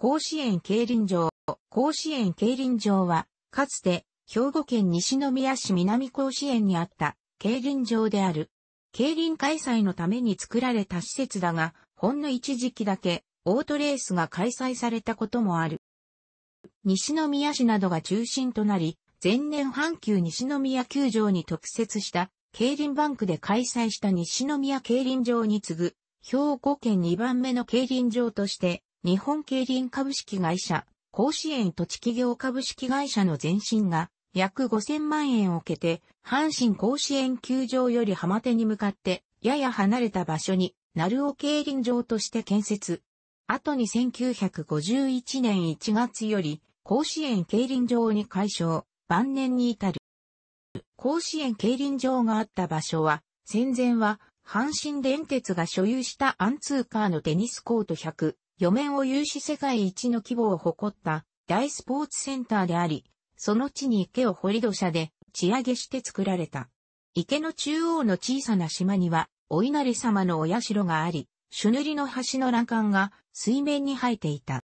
甲子園競輪場。甲子園競輪場は、かつて、兵庫県西宮市南甲子園にあった競輪場である。競輪開催のために作られた施設だが、ほんの一時期だけ、オートレースが開催されたこともある。西宮市などが中心となり、前年阪急西宮球場に特設した競輪バンクで開催した西宮競輪場に次ぐ、兵庫県2番目の競輪場として日本競輪株式会社、甲子園土地企業株式会社の前身が約5000万円を受けて、阪神甲子園球場より浜手に向かって、やや離れた場所に、鳴尾競輪場として建設。後に1951年1月より、甲子園競輪場に改称、晩年に至る。甲子園競輪場があった場所は、戦前は、阪神電鉄が所有したアンツーカーのテニスコート100、4面を有し世界一の規模を誇った大スポーツセンターであり、その地に池を掘り土砂で地上げして作られた。池の中央の小さな島には、お稲荷様のお社があり、朱塗りの橋の欄干が水面に生えていた。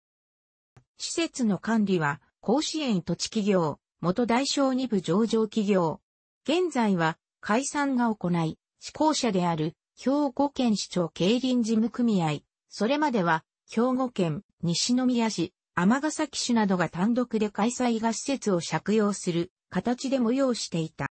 施設の管理は、甲子園土地企業、元大小二部上場企業。現在は、解散が行い、施行者である、兵庫県市長競輪事務組合。それまでは、兵庫県、西宮市、尼崎市などが単独で開催が施設を借用する形で催していた。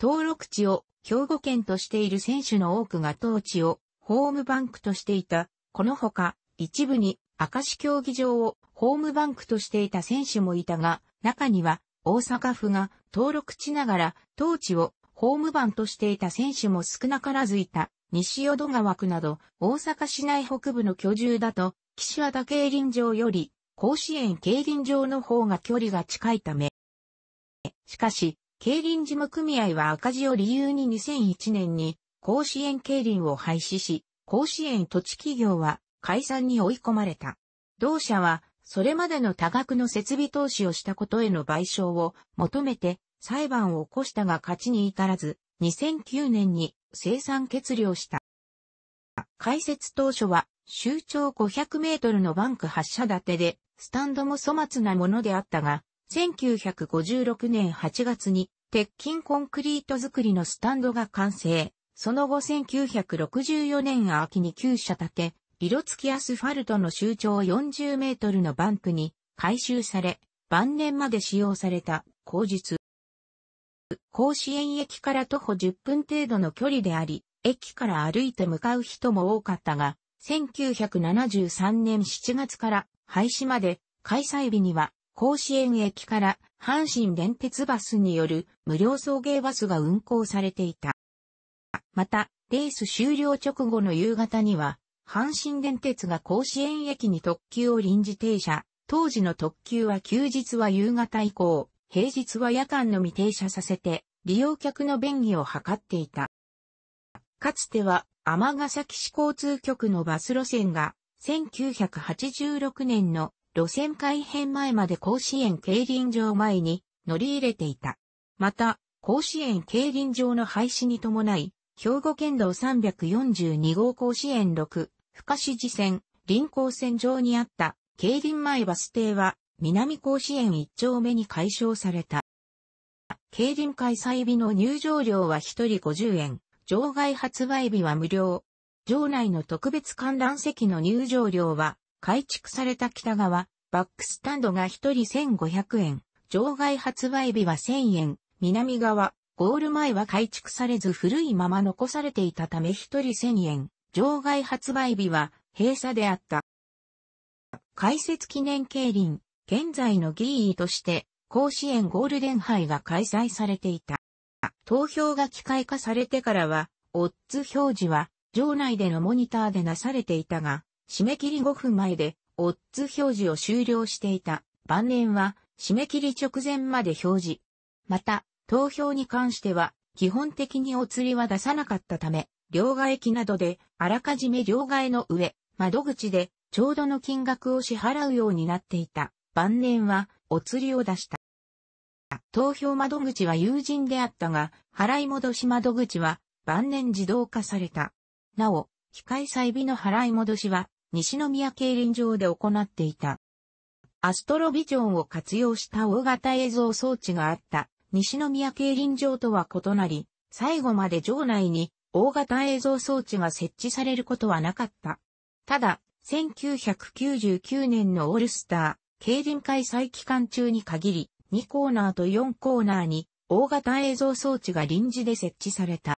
登録地を兵庫県としている選手の多くが当地をホームバンクとしていた。このほか、一部に明石競技場をホームバンクとしていた選手もいたが、中には大阪府が登録地ながら当地をホームバンとしていた選手も少なからずいた。西淀川区など、大阪市内北部の居住だと、岸和田競輪場より、甲子園競輪場の方が距離が近いため。しかし、競輪事務組合は赤字を理由に2001年に、甲子園競輪を廃止し、甲子園土地企業は解散に追い込まれた。同社は、それまでの多額の設備投資をしたことへの賠償を求めて裁判を起こしたが勝ちに至らず、2009年に生産決量した。開設当初は、周長500メートルのバンク発射建てで、スタンドも粗末なものであったが、1956年8月に、鉄筋コンクリート作りのスタンドが完成。その後1964年秋に旧社建て、色付きアスファルトの周長40メートルのバンクに改修され、晩年まで使用された、後日、甲子園駅から徒歩10分程度の距離であり、駅から歩いて向かう人も多かったが、1973年7月から廃止まで開催日には甲子園駅から阪神電鉄バスによる無料送迎バスが運行されていた。また、レース終了直後の夕方には、阪神電鉄が甲子園駅に特急を臨時停車。当時の特急は休日は夕方以降、平日は夜間のみ停車させて、利用客の便宜を図っていた。かつては、尼崎市交通局のバス路線が、1986年の路線改変前まで甲子園競輪場前に乗り入れていた。また、甲子園競輪場の廃止に伴い、兵庫県道342号甲子園6、深市寺線、臨港線上にあった競輪前バス停は南甲子園1丁目に解消された。競輪開催日の入場料は1人50円、場外発売日は無料。場内の特別観覧席の入場料は、改築された北側、バックスタンドが1人1500円、場外発売日は1000円、南側、ゴール前は改築されず古いまま残されていたため1人1000円、場外発売日は閉鎖であった。解説記念競輪、現在の議員として、甲子園ゴールデン杯が開催されていた。投票が機械化されてからは、オッズ表示は、場内でのモニターでなされていたが、締め切り5分前で、オッズ表示を終了していた。晩年は、締め切り直前まで表示。また、投票に関しては、基本的にお釣りは出さなかったため、両替機などで、あらかじめ両替の上、窓口で、ちょうどの金額を支払うようになっていた。晩年はお釣りを出した。投票窓口は友人であったが、払い戻し窓口は晩年自動化された。なお、非開催日の払い戻しは西宮競輪場で行っていた。アストロビジョンを活用した大型映像装置があった西宮競輪場とは異なり、最後まで場内に大型映像装置が設置されることはなかった。ただ、1999年のオールスタ競輪開催期間中に限り、2コーナーと4コーナーに大型映像装置が臨時で設置された。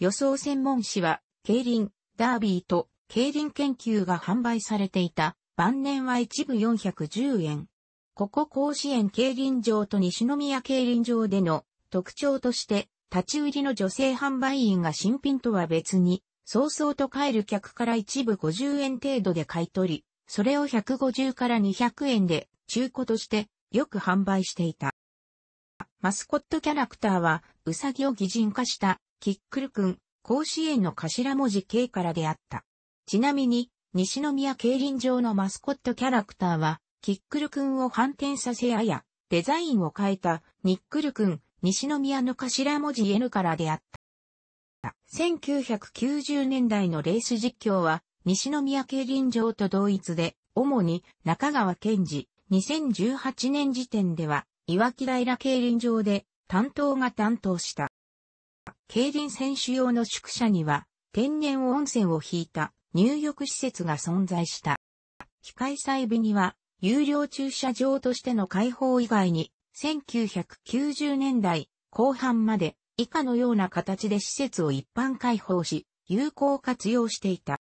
予想専門誌は、競輪、ダービーと競輪研究が販売されていた。晩年は一部410円。ここ甲子園競輪場と西宮競輪場での特徴として、立ち売りの女性販売員が新品とは別に、早々と帰る客から一部50円程度で買い取り、それを150から200円で中古としてよく販売していた。マスコットキャラクターは、ウサギを擬人化した、キックル君、甲子園の頭文字 K からであった。ちなみに、西宮競輪場のマスコットキャラクターは、キックル君を反転させやや、デザインを変えた、ニックル君、西宮の頭文字 N からであった。1990年代のレース実況は、西宮競輪場と同一で、主に中川健治、2018年時点では、岩木平競輪場で担当が担当した。競輪選手用の宿舎には、天然温泉を引いた入浴施設が存在した。機械細部には、有料駐車場としての開放以外に、1990年代後半まで以下のような形で施設を一般開放し、有効活用していた。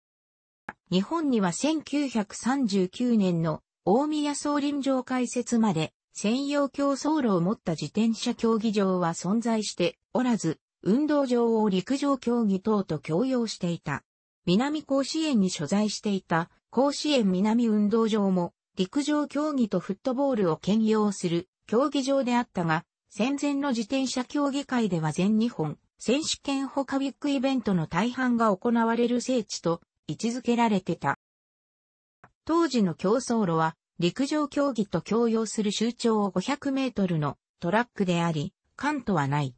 日本には1939年の大宮総林場開設まで専用競走路を持った自転車競技場は存在しておらず、運動場を陸上競技等と共用していた。南甲子園に所在していた甲子園南運動場も陸上競技とフットボールを兼用する競技場であったが、戦前の自転車競技会では全日本選手権他ビッグイベントの大半が行われる聖地と位置づけられてた。当時の競争路は、陸上競技と共用する周長500メートルのトラックであり、関東はない。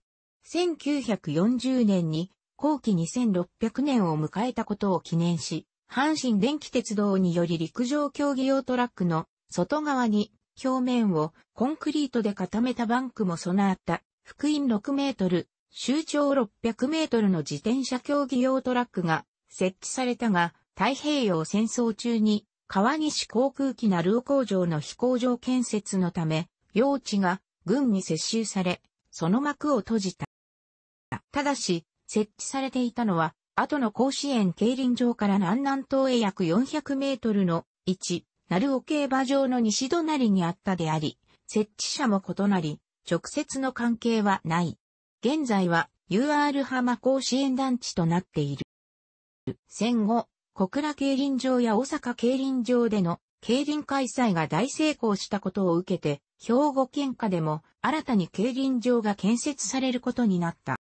1940年に後期2600年を迎えたことを記念し、阪神電気鉄道により陸上競技用トラックの外側に表面をコンクリートで固めたバンクも備わった福音6メートル、周長600メートルの自転車競技用トラックが設置されたが、太平洋戦争中に川西航空機な尾工場の飛行場建設のため、用地が軍に接収され、その幕を閉じた。ただし、設置されていたのは、後の甲子園競輪場から南南東へ約400メートルの位置、鳴尾競馬場の西隣にあったであり、設置者も異なり、直接の関係はない。現在は UR 浜甲子園団地となっている。戦後、小倉競輪場や大阪競輪場での競輪開催が大成功したことを受けて、兵庫県下でも新たに競輪場が建設されることになった。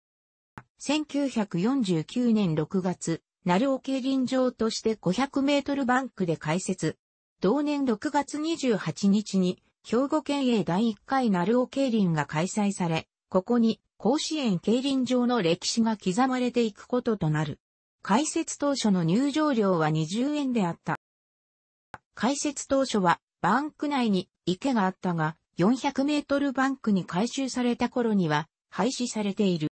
1949年6月、鳴尾競輪場として500メートルバンクで開設。同年6月28日に、兵庫県営第1回鳴尾競輪が開催され、ここに甲子園競輪場の歴史が刻まれていくこととなる。開設当初の入場料は20円であった。開設当初はバンク内に池があったが、400メートルバンクに改修された頃には廃止されている。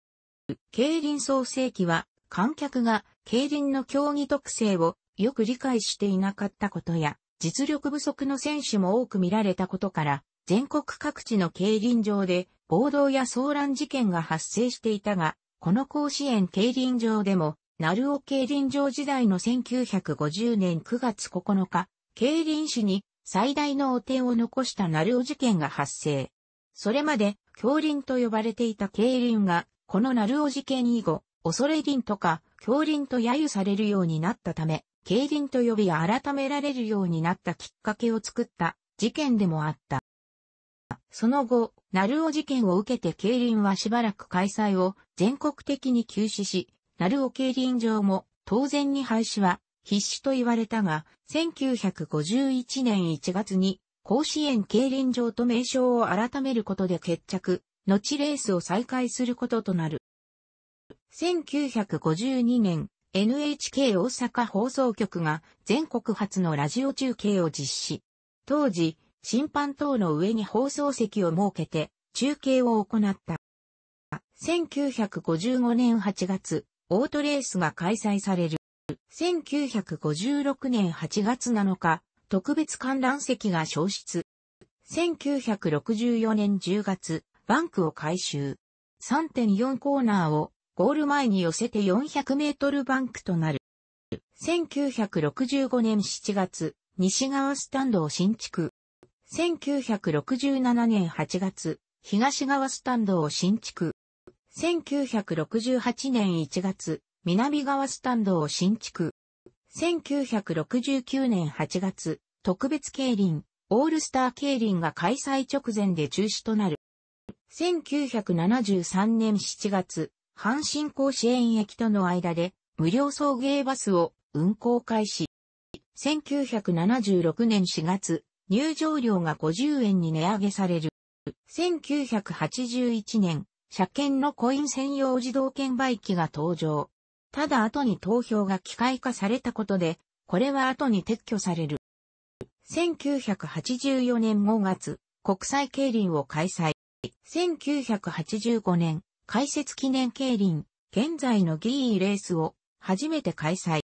競輪創世記は観客が競輪の競技特性をよく理解していなかったことや、実力不足の選手も多く見られたことから、全国各地の競輪場で暴動や騒乱事件が発生していたが、この甲子園競輪場でも鳴尾競輪場時代の1950年9月9日、競輪史に最大の汚点を残した鳴尾事件が発生。それまで、競輪と呼ばれていた競輪が、この鳴尾事件以後、恐れ輪とか、競輪と揶揄されるようになったため、競輪と呼び改められるようになったきっかけを作った事件でもあった。その後、鳴尾事件を受けて競輪はしばらく開催を全国的に休止し、鳴尾競輪場も当然に廃止は必死と言われたが、1951年1月に甲子園競輪場と名称を改めることで決着、後レースを再開することとなる。1952年、NHK 大阪放送局が全国初のラジオ中継を実施。当時、審判等の上に放送席を設けて中継を行った。1955年8月、オートレースが開催される。1956年8月7日、特別観覧席が消失。1964年10月、バンクを改修。3.4コーナーをゴール前に寄せて400メートルバンクとなる。1965年7月、西側スタンドを新築。1967年8月、東側スタンドを新築。1968年1月、南側スタンドを新築。1969年8月、特別競輪、オールスター競輪が開催直前で中止となる。1973年7月、阪神甲子園駅との間で無料送迎バスを運行開始。1976年4月、入場料が50円に値上げされる。1981年、車検のコイン専用自動券売機が登場。ただ後に投票が機械化されたことで、これは後に撤去される。1984年5月、国際競輪を開催。1985年、開設記念競輪、現在のギーレースを初めて開催。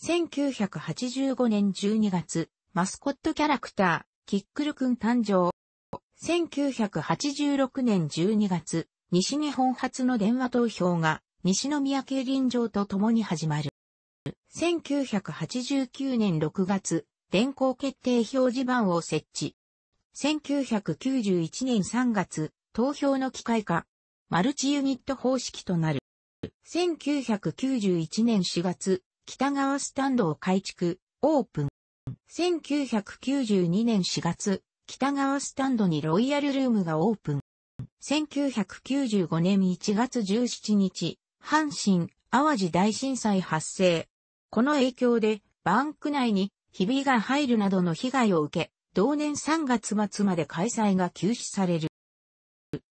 1985年12月、マスコットキャラクター、キックル君誕生。1986年12月、西日本初の電話投票が西宮競輪場と共に始まる。1989年6月、電光決定表示板を設置。1991年3月、投票の機械化。マルチユニット方式となる。1991年4月、北側スタンドを改築、オープン。1992年4月、北側スタンドにロイヤルルームがオープン。1995年1月17日、阪神・淡路大震災発生。この影響で、バンク内にひびが入るなどの被害を受け、同年3月末まで開催が休止される。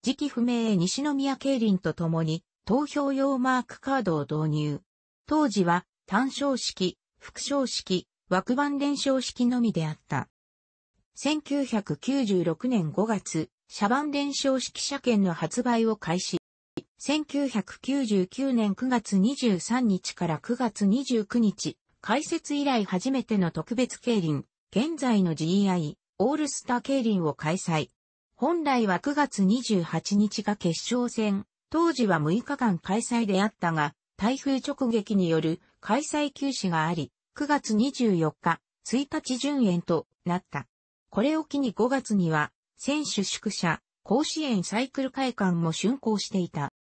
時期不明西宮競輪とともに、投票用マークカードを導入。当時は、単勝式、副勝式、枠番連勝式のみであった。1996年5月、シャバン伝承式車券の発売を開始。1999年9月23日から9月29日、開設以来初めての特別競輪、現在の g i オールスター競輪を開催。本来は9月28日が決勝戦、当時は6日間開催であったが、台風直撃による開催休止があり、9月24日、1日順延となった。これを機に5月には、選手宿舎、甲子園サイクル会館も竣工していた。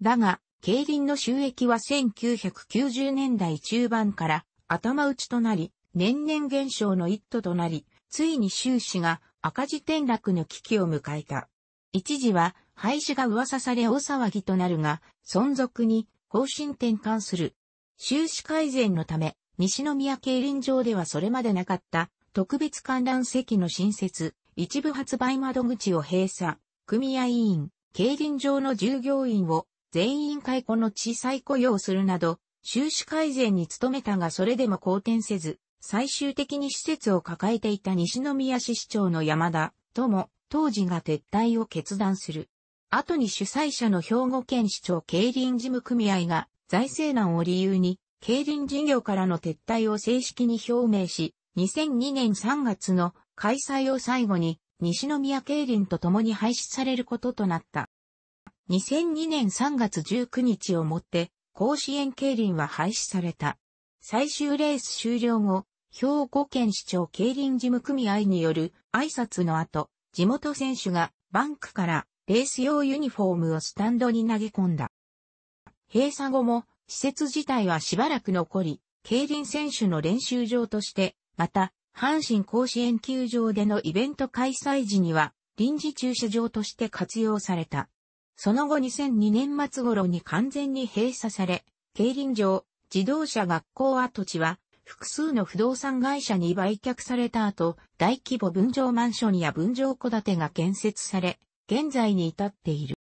だが、競輪の収益は1990年代中盤から頭打ちとなり、年々減少の一途となり、ついに収支が赤字転落の危機を迎えた。一時は廃止が噂され大騒ぎとなるが、存続に方針転換する。収支改善のため、西宮競輪場ではそれまでなかった特別観覧席の新設、一部発売窓口を閉鎖、組合員、競輪場の従業員を全員解雇の地再雇用するなど、収支改善に努めたがそれでも好転せず、最終的に施設を抱えていた西宮市市長の山田とも、当時が撤退を決断する。後に主催者の兵庫県市長競輪事務組合が財政難を理由に競輪事業からの撤退を正式に表明し、2002年3月の開催を最後に、西宮競輪と共に廃止されることとなった。2002年3月19日をもって、甲子園競輪は廃止された。最終レース終了後、兵庫県市長競輪事務組合による挨拶の後、地元選手がバンクからレース用ユニフォームをスタンドに投げ込んだ。閉鎖後も施設自体はしばらく残り、競輪選手の練習場として、また阪神甲子園球場でのイベント開催時には、臨時駐車場として活用された。その後2002年末頃に完全に閉鎖され、競輪場、自動車学校跡地は、複数の不動産会社に売却された後、大規模分譲マンションや分譲戸建てが建設され、現在に至っている。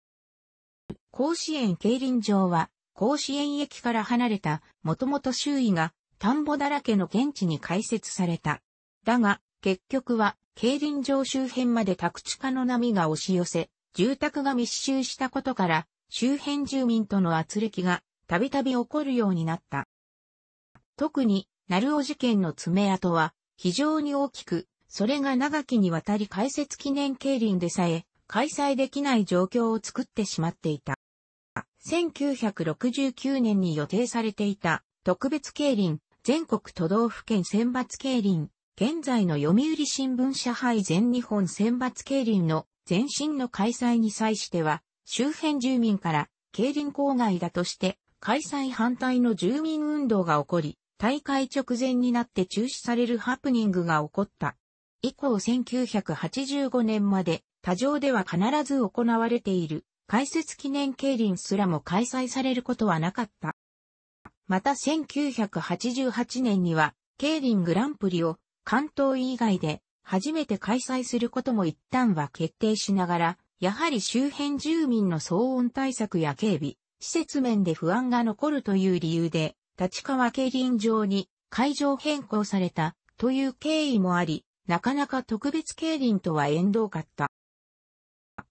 甲子園競輪場は、甲子園駅から離れた、もともと周囲が田んぼだらけの現地に開設された。だが、結局は、競輪場周辺まで宅地化の波が押し寄せ、住宅が密集したことから、周辺住民との圧力がたびたび起こるようになった。特に、鳴尾事件の爪痕は非常に大きく、それが長きにわたり開設記念競輪でさえ開催できない状況を作ってしまっていた。1969年に予定されていた特別競輪全国都道府県選抜競輪現在の読売新聞社杯全日本選抜競輪の前身の開催に際しては、周辺住民から競輪郊外だとして開催反対の住民運動が起こり、大会直前になって中止されるハプニングが起こった。以降1985年まで他場では必ず行われている開設記念競輪すらも開催されることはなかった。また1988年には競輪グランプリを関東以外で初めて開催することも一旦は決定しながら、やはり周辺住民の騒音対策や警備、施設面で不安が残るという理由で、立川競輪場に会場変更されたという経緯もあり、なかなか特別競輪とは縁遠かった。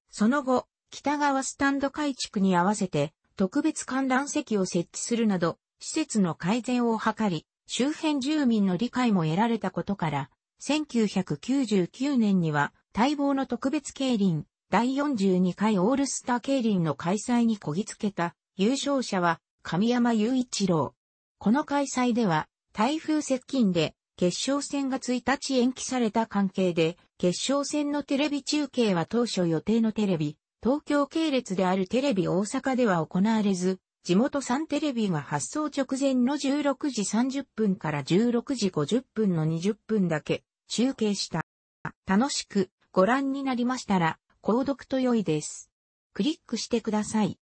その後、北側スタンド改築に合わせて特別観覧席を設置するなど、施設の改善を図り、周辺住民の理解も得られたことから、1999年には待望の特別競輪第42回オールスター競輪の開催にこぎつけた優勝者は神山雄一郎。この開催では台風接近で決勝戦が1日延期された関係で決勝戦のテレビ中継は当初予定のテレビ、東京系列であるテレビ大阪では行われず、地元産テレビが発送直前の16時30分から16時50分の20分だけ中継した。楽しくご覧になりましたら、購読と良いです。クリックしてください。